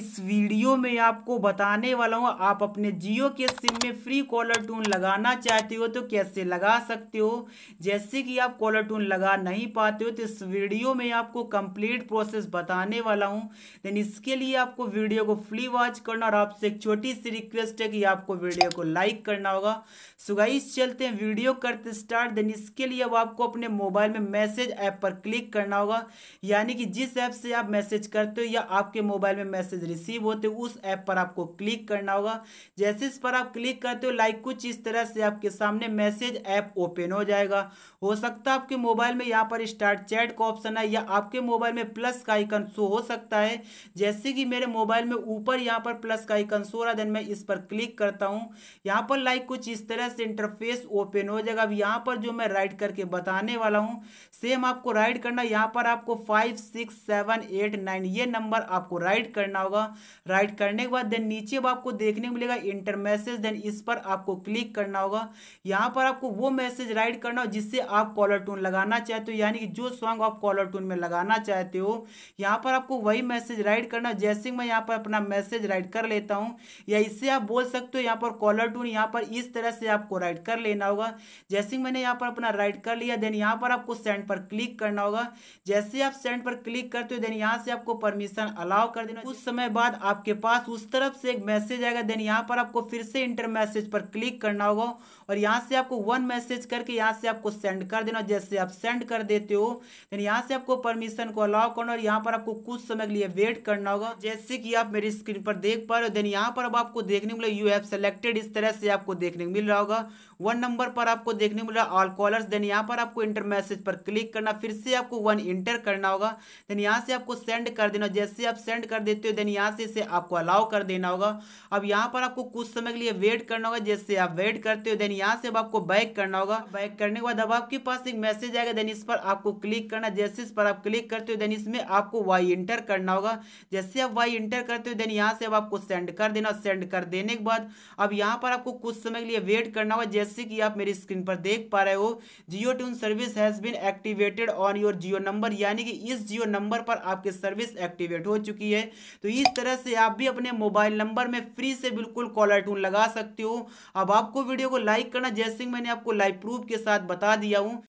इस video video में आपको बताने वाला हूँ आप अपने जियो के सिम में फ्री कॉलर टून लगाना चाहते हो तो कैसे लगा सकते हो जैसे कि आप कॉलर टून लगा नहीं पाते हो तो इस वीडियो में आपको कंप्लीट प्रोसेस बताने वाला हूँ देन इसके लिए आपको वीडियो को फ्री वॉच करना और आपसे एक छोटी सी रिक्वेस्ट है कि आपको वीडियो को लाइक करना होगा सुगाइस चलते हैं वीडियो करते स्टार्ट देन इसके लिए अब आपको अपने मोबाइल में मैसेज ऐप पर क्लिक करना होगा यानी कि जिस ऐप से आप मैसेज करते हो या आपके मोबाइल में मैसेज रिसीव होते उस ऐप पर आपको क्लिक करना होगा जैसे इस पर आप क्लिक करते हो लाइक कुछ इस तरह से आपके सामने मैसेज ऐप ओपन हो जाएगा हो सकता है आपके मोबाइल में यहाँ पर स्टार्ट चैट का ऑप्शन है या आपके मोबाइल में प्लस का आइकन शो हो सकता है जैसे कि मेरे मोबाइल में ऊपर यहाँ पर प्लस का आइकन शो रहा देन मैं इस पर क्लिक करता हूँ यहाँ पर लाइक कुछ इस तरह से इंटरफेस ओपन हो जाएगा अब यहाँ पर जो मैं राइट करके बताने वाला हूँ सेम आपको राइट करना यहाँ पर आपको five six seven eight nine ये नंबर आपको राइट करना होगा राइट डिवाइड करने के बाद देन नीचे अब आपको देखने को मिलेगा इंटर मैसेज देन इस पर आपको क्लिक करना होगा यहाँ पर आपको वो मैसेज राइट करना हो जिससे आप कॉलर टून लगाना चाहते हो यानी कि जो सॉन्ग आप कॉलर टून में लगाना चाहते हो यहाँ पर आपको वही मैसेज राइट करना जैसे मैं यहाँ पर अपना मैसेज राइट कर लेता हूँ या इससे आप बोल सकते हो यहाँ पर कॉलर टून यहाँ पर इस तरह से आपको राइट कर लेना होगा जैसे मैंने यहाँ पर अपना राइट कर लिया देन यहाँ पर आपको सेंड पर क्लिक करना होगा जैसे आप सेंड पर क्लिक करते हो देन यहाँ से आपको परमिशन अलाउ कर देना कुछ समय बाद आपके पास उस तरफ से एक मैसेज आएगा देन यहाँ पर आपको फिर से इंटर मैसेज पर क्लिक करना होगा और यहाँ से आपको वन मैसेज करके यहाँ से आपको सेंड कर देना जैसे आप सेंड कर देते हो देन यहाँ से आपको परमिशन को अलाउ करना और यहाँ पर आपको कुछ समय के लिए वेट करना होगा जैसे कि आप मेरी स्क्रीन पर देख पा रहे हो देन यहाँ पर अब आपको देखने को मिला यू हैव सेलेक्टेड इस तरह से आपको देखने को मिल रहा होगा वन नंबर पर आपको देखने को मिल रहा ऑल कॉलर्स देन यहाँ पर आपको इंटर मैसेज पर क्लिक करना फिर से आपको वन इंटर करना होगा देन यहाँ से आपको सेंड कर देना जैसे आप सेंड कर देते हो देन यहाँ से इसे आप आपको अलाउ कर देना होगा अब यहाँ पर आपको कुछ समय के लिए वेट करना होगा जैसे आप वेट करते हो देन यहाँ से अब आपको बैक करना होगा बैक करने के बाद अब आपके पास एक मैसेज आएगा देन इस पर आपको क्लिक करना जैसे इस पर आप क्लिक करते हो देन इसमें आपको वाई इंटर करना होगा जैसे आप वाई इंटर करते हो देन यहाँ से अब आपको सेंड कर देना सेंड कर देने के बाद अब यहाँ पर आपको कुछ समय के लिए वेट करना होगा जैसे कि आप मेरी स्क्रीन पर देख पा रहे हो Jio tune service has been activated on your Jio number यानी कि इस जियो नंबर पर आपकी सर्विस एक्टिवेट हो चुकी है तो इस तरह से आप भी अपने मोबाइल नंबर में फ्री से बिल्कुल कॉलर टून लगा सकते हो अब आपको वीडियो को लाइक करना जैसे मैंने आपको लाइव प्रूफ के साथ बता दिया हूँ